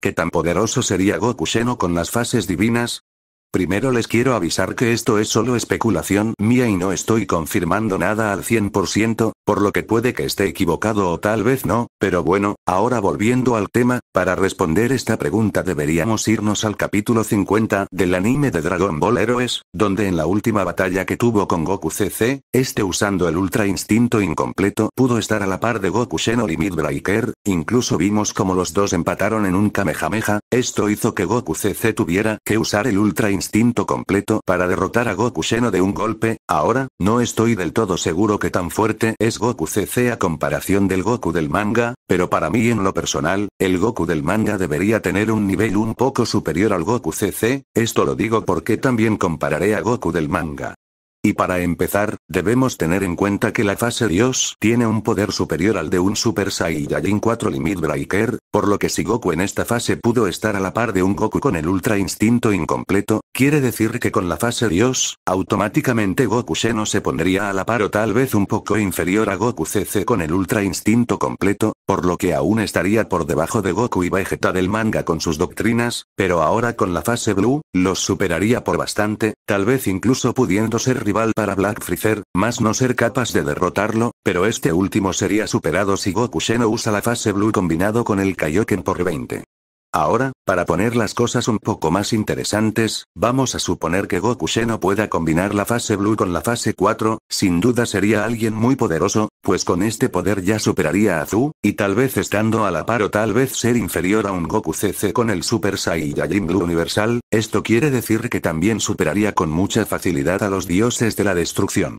¿Qué tan poderoso sería Goku Sheno con las fases divinas? Primero les quiero avisar que esto es solo especulación mía y no estoy confirmando nada al 100%, por lo que puede que esté equivocado o tal vez no, pero bueno, ahora volviendo al tema, para responder esta pregunta deberíamos irnos al capítulo 50 del anime de Dragon Ball Heroes, donde en la última batalla que tuvo con Goku CC, este usando el Ultra Instinto incompleto pudo estar a la par de Goku Shenron Limit Breaker, incluso vimos como los dos empataron en un Kamehameha, esto hizo que Goku CC tuviera que usar el Ultra Instinto completo para derrotar a Goku Sheno de un golpe, ahora, no estoy del todo seguro que tan fuerte es Goku CC a comparación del Goku del manga, pero para mí en lo personal, el Goku del manga debería tener un nivel un poco superior al Goku CC, esto lo digo porque también compararé a Goku del manga. Y para empezar, debemos tener en cuenta que la fase Dios tiene un poder superior al de un Super Saiyajin 4 Limit Breaker, por lo que si Goku en esta fase pudo estar a la par de un Goku con el Ultra Instinto incompleto, quiere decir que con la fase Dios, automáticamente Goku Sheno se pondría a la par o tal vez un poco inferior a Goku CC con el Ultra Instinto completo, por lo que aún estaría por debajo de Goku y Vegeta del manga con sus doctrinas, pero ahora con la fase Blue, los superaría por bastante, tal vez incluso pudiendo ser rival para Black Freezer, más no ser capaz de derrotarlo, pero este último sería superado si Goku Sheno usa la fase blue combinado con el Kaioken por 20. Ahora, para poner las cosas un poco más interesantes, vamos a suponer que Goku Sheno pueda combinar la fase blue con la fase 4, sin duda sería alguien muy poderoso, pues con este poder ya superaría a Zu, y tal vez estando a la par o tal vez ser inferior a un Goku CC con el Super Saiyajin Blue Universal, esto quiere decir que también superaría con mucha facilidad a los dioses de la destrucción.